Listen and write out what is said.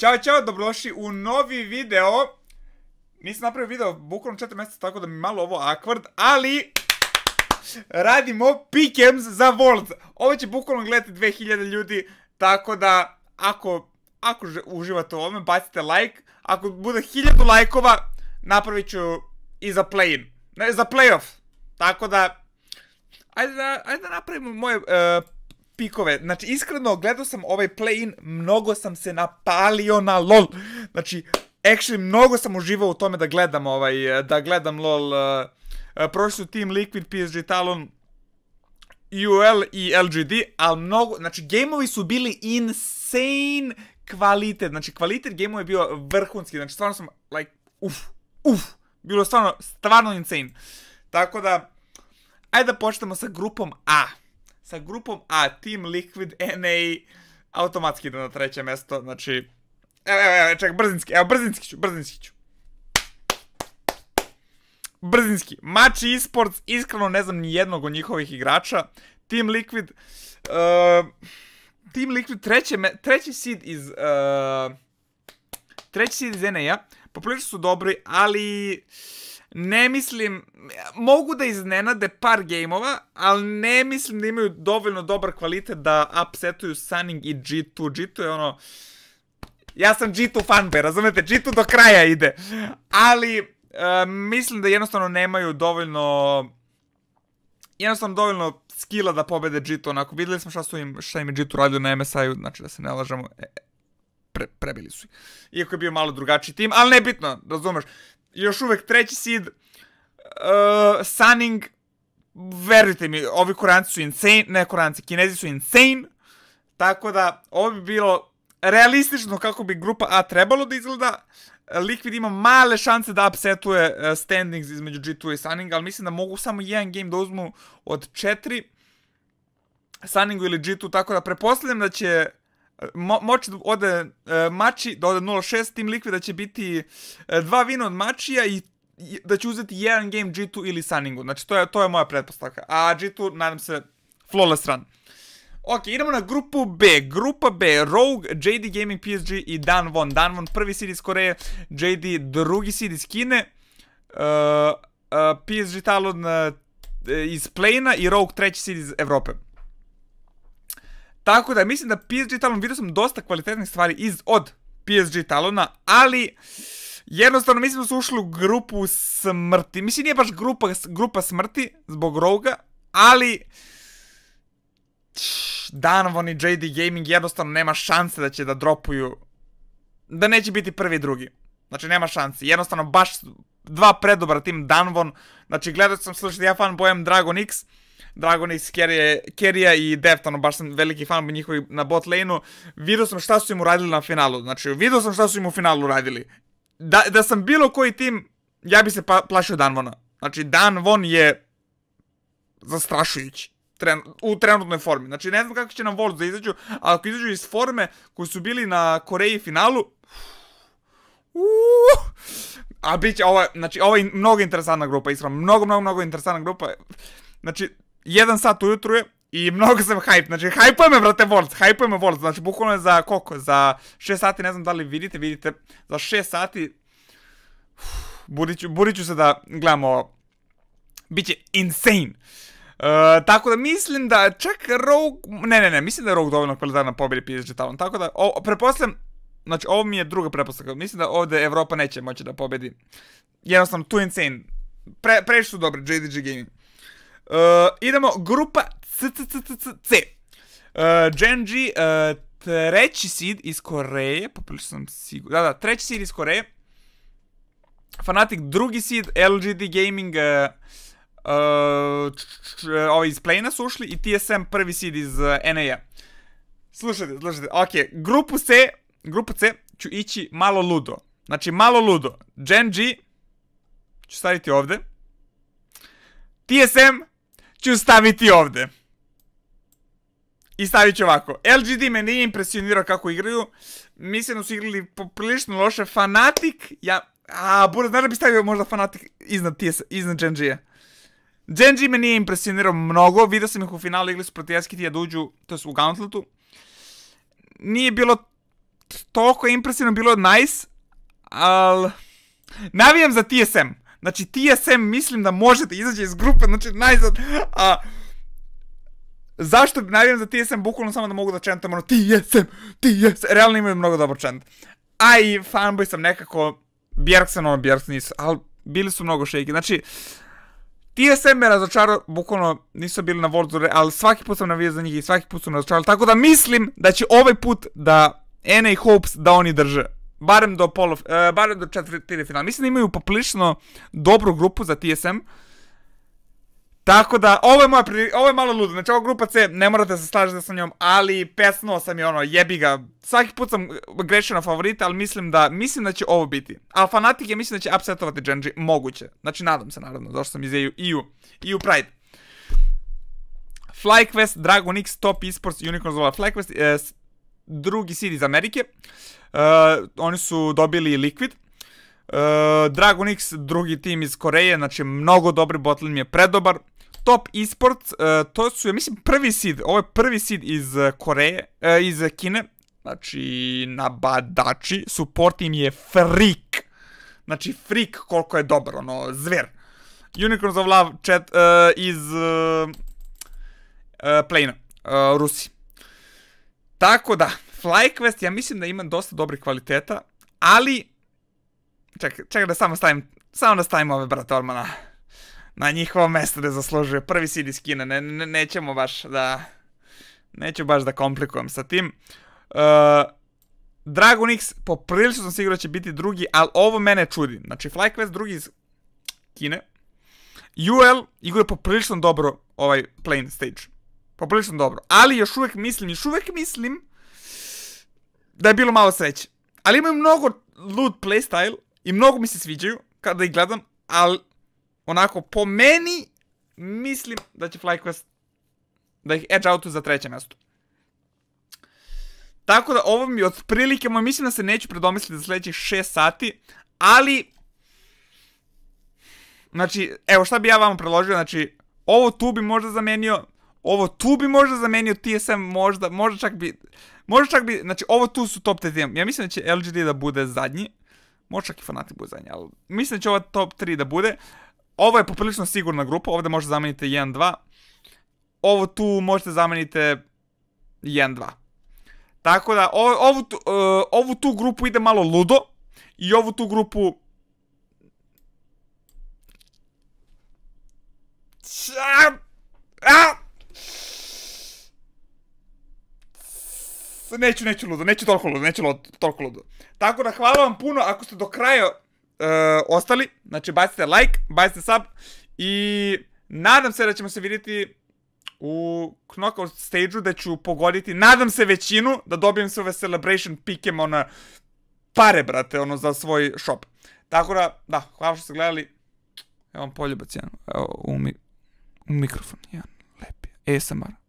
Ćao, ćao, dobrodošli u novi video. Nisam napravio video bukvalno četiri mjeseca, tako da mi malo ovo awkward, ali... Radimo pikems za World. Ovo će bukvalno gledati 2000 ljudi, tako da ako, ako uživate u ovome, bacite like. Ako bude 1000 lajkova, napravit ću i za play-in. Ne, za play-off. Tako da... Ajde da, ajde da napravimo moje uh, pikove. Znači, iskreno, gledao sam ovaj play-in, mnogo sam se napalio na LOL. Znači, actually, mnogo sam uživao u tome da gledam ovaj, eh, da gledam LOL. Eh, eh, prošli su tim Liquid, PSG, Talon, UL i LGD, ali mnogo, znači, gameovi su bili insane kvalitet. Znači, kvalitet gameova je bio vrhunski. Znači, stvarno sam, like, uf, uf. Bilo stvarno, stvarno insane. Tako da, ajde da počnemo sa grupom A sa grupom A, Team Liquid NA, automatski ide na treće mesto, znači... Evo, evo, evo, čekaj, brzinski, evo, brzinski ću, brzinski ću. Brzinski, Mači Esports, iskreno ne znam ni jednog od njihovih igrača. Team Liquid, uh, Team Liquid treće, me, treći seed iz, uh, treći seed iz NA-a, poprilično su dobri, ali ne mislim, mogu da iznenade par gejmova, ali ne mislim da imaju dovoljno dobar kvalitet da upsetuju Sunning i G2. G2 je ono, ja sam G2 fanboy, razumete, G2 do kraja ide, ali e, mislim da jednostavno nemaju dovoljno, jednostavno dovoljno skila da pobede G2, onako, videli smo šta, su im, šta im je G2 radio na MSI-u, znači da se ne lažemo, e, e, prebili su ih. Iako je bio malo drugačiji tim, ali nebitno, razumeš još uvek treći seed, uh, Sunning, verujte mi, ovi koranci su insane, ne koranci, kinezi su insane, tako da ovo bi bilo realistično kako bi grupa A trebalo da izgleda, Liquid ima male šanse da upsetuje uh, standings između G2 i Sunning, ali mislim da mogu samo jedan game da uzmu od četiri Sunningu ili G2, tako da prepostavljam da će mo moći da ode e, mači, da ode 0.6 tim likve, da će biti e, dva vina od mačija i da će uzeti jedan game G2 ili Sunningu. Znači, to je, to je moja pretpostavka. A G2, nadam se, flawless run. Ok, idemo na grupu B. Grupa B, Rogue, JD Gaming, PSG i Dan Von. Dan Von, prvi seed iz Koreje, JD drugi seed iz Kine. Uh, e, uh, e, PSG Talon uh, iz plane i Rogue treći seed iz Evrope. Tako da mislim da PSG Talon vidio sam dosta kvalitetnih stvari iz od PSG Talona, ali jednostavno mislim da su ušli u grupu smrti. Mislim nije baš grupa, grupa smrti zbog Roga, ali... Danvon i JD Gaming jednostavno nema šanse da će da dropuju da neće biti prvi i drugi. Znači, nema šanse. Jednostavno, baš dva predobra tim Danvon. Znači, gledao sam, slušajte, ja fan bojem Dragon X. Dragona iz Kerija i Deftano, baš sam veliki fan njihovi na bot lane-u. Vidio sam šta su im uradili na finalu, znači vidio sam šta su im u finalu uradili. Da, da sam bilo koji tim, ja bi se pa, plašio Danvona. Znači Danvon je zastrašujući tren, u trenutnoj formi. Znači ne znam kako će nam Worlds da izađu, ali ako izađu iz forme koji su bili na Koreji finalu, Uuuu, a bit će ovo, znači ovo je mnogo interesantna grupa, iskreno, mnogo, mnogo, mnogo interesantna grupa. Znači, jedan sat ujutru je i mnogo sam hype, znači hype me brate Worlds, hype me Worlds, znači bukvalno je za koliko, za 6 sati, ne znam da li vidite, vidite, za 6 sati, Uf, budiću, se da gledamo, bit će insane. Uh, tako da mislim da čak Rogue, ne ne ne, mislim da je Rogue dovoljno kvalitetna da pobjedi PSG Town, tako da, o, znači ovo mi je druga prepostavka, mislim da ovdje Evropa neće moći da pobedi, jednostavno tu insane, Pre, previše su dobri, JDG Gaming. Uh, idemo, grupa C, C, C, C, C, C. Uh, Genji, uh, treći seed iz Koreje, poprilično sam siguran, da, da, treći seed iz Koreje. Fanatic, drugi seed, LGD Gaming, uh, uh, ovi iz Plane su ušli i TSM prvi seed iz uh, NA-a. Slušajte, slušajte, ok, grupu C, grupu C ću ići malo ludo. Znači, malo ludo. Gen G ću staviti ovde. TSM, ću staviti ovde. I stavit ću ovako. LGD me nije impresionirao kako igraju. Mislim da su igrali poprilično loše. Fanatic, ja... A, Bura, znaš da bi stavio možda Fanatic iznad, TS, iznad Genji-a. Genji me nije impresionirao mnogo. Vidio sam ih u finalu, igli su proti Eskitija Duđu, to je u Gauntletu. Nije bilo toliko impresivno, bilo je nice, Al... Navijam za TSM. Znači, TSM mislim da može da izađe iz grupe, znači, najzad, a... Zašto navijam za TSM, bukvalno samo da mogu da čentam ono TSM, TSM, realno imaju mnogo dobar čent. A i fanboy sam nekako, Bjergsen ono, Bjergsen nisu, ali bili su mnogo shaky, znači... TSM me razočarao, bukvalno nisu bili na Worldu, ali svaki put sam navijao za njih i svaki put su me razočarali, tako da mislim da će ovaj put da NA Hopes da oni drže barem do polo, uh, barem do četvrtine finala. Mislim da imaju poprilično dobru grupu za TSM. Tako da, ovo je moja pri... ovo je malo ludo, znači ova grupa C, ne morate da se slažete sa njom, ali pesno sam je ono, jebi ga. Svaki put sam eh, grešio na favorita, ali mislim da, mislim da će ovo biti. A Fanatic je mislim da će upsetovati Genji, moguće. Znači, nadam se naravno, došao sam iz EU, EU, EU Pride. FlyQuest, Dragon X, Top Esports, Unicorn Zola, FlyQuest, eh, drugi seed iz Amerike. Uh, oni su dobili Liquid. Uh, Dragon X, drugi tim iz Koreje, znači mnogo dobri, botlane je predobar. Top eSports, uh, to su, ja mislim, prvi seed, ovo je prvi seed iz uh, Koreje, uh, iz Kine, znači na badači, support im je freak, znači freak koliko je dobar, ono, zver. Unicorns of Love chat, uh, iz uh, uh, Plane, uh, Rusi. Tako da, FlyQuest, ja mislim da ima dosta dobrih kvaliteta, ali... Čekaj, čekaj da samo stavim, samo da stavim ove brate Ormana na njihovo mesto da zaslužuje. Prvi seed iz Kine, ne, ne, nećemo baš da... Neću baš da komplikujem sa tim. Uh, Dragonix, poprilično sam siguran da će biti drugi, ali ovo mene čudi. Znači, FlyQuest drugi iz Kine. UL igruje poprilično dobro ovaj plane stage. Poprilično dobro. Ali još uvek mislim, još uvek mislim da je bilo malo sreće. Ali imaju mnogo loot playstyle i mnogo mi se sviđaju kada ih gledam, ali onako po meni mislim da će FlyQuest da ih edge outu za treće mesto. Tako da ovo mi otprilike, moj mislim da se neću predomisliti za sledećih 6 sati, ali Znači, evo šta bi ja vam predložio, znači ovo tu bi možda zamenio Ovo tu bi možda zamenio TSM, možda, možda čak bi... Možda čak bi, znači ovo tu su top 3 Ja mislim da će LGD da bude zadnji. Možda čak i Fnatic bude zadnji, ali mislim da će ova top 3 da bude. Ovo je poprilično sigurna grupa, ovde možda zamenite 1-2. Ovo tu možete zamenite 1-2. Tako da, ov, ovu, uh, ovu tu grupu ide malo ludo. I ovu tu grupu... Ća... A! Neću, neću ludo, neću toliko ludo, neću ludo, toliko ludo. Tako da hvala vam puno ako ste do kraja uh, ostali. Znači bacite like, bacite sub i nadam se da ćemo se vidjeti u knockout stage-u da ću pogoditi, nadam se većinu, da dobijem se ove celebration pikem ona pare, brate, ono, za svoj shop. Tako da, da, hvala što ste gledali. Evo vam poljubac jedan, evo, u, mi u mikrofon jedan, lepi, ASMR.